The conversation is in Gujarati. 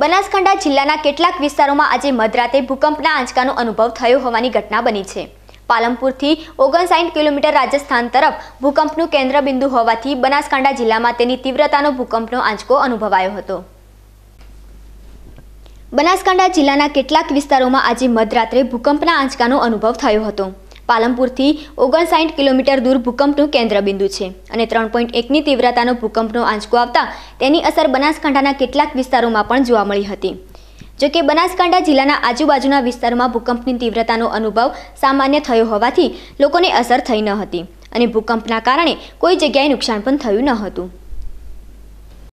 બનાસકાંઠા જિલ્લાના કેટલાક વિસ્તારોમાં આજે મધરાતે ભૂકંપના આંચકાનો અનુભવ થયો હોવાની ઘટના બની છે પાલમપુરથી ઓગણસાઠ કિલોમીટર રાજસ્થાન તરફ ભૂકંપનું કેન્દ્રબિંદુ હોવાથી બનાસકાંઠા જિલ્લામાં તેની તીવ્રતાનો ભૂકંપનો આંચકો અનુભવાયો હતો બનાસકાંઠા જિલ્લાના કેટલાક વિસ્તારોમાં આજે મધરાત્રે ભૂકંપના આંચકાનો અનુભવ થયો હતો પાલમપુરથી ઓગણસાઠ કિલોમીટર દૂર ભૂકંપનું કેન્દ્રબિંદુ છે અને ત્રણ પોઈન્ટ એકની તીવ્રતાનો ભૂકંપનો આંચકો આવતા તેની અસર બનાસકાંઠાના કેટલાક વિસ્તારોમાં પણ જોવા મળી હતી જોકે બનાસકાંઠા જિલ્લાના આજુબાજુના વિસ્તારોમાં ભૂકંપની તીવ્રતાનો અનુભવ સામાન્ય થયો હોવાથી લોકોને અસર થઈ ન હતી અને ભૂકંપના કારણે કોઈ જગ્યાએ નુકસાન પણ થયું ન હતું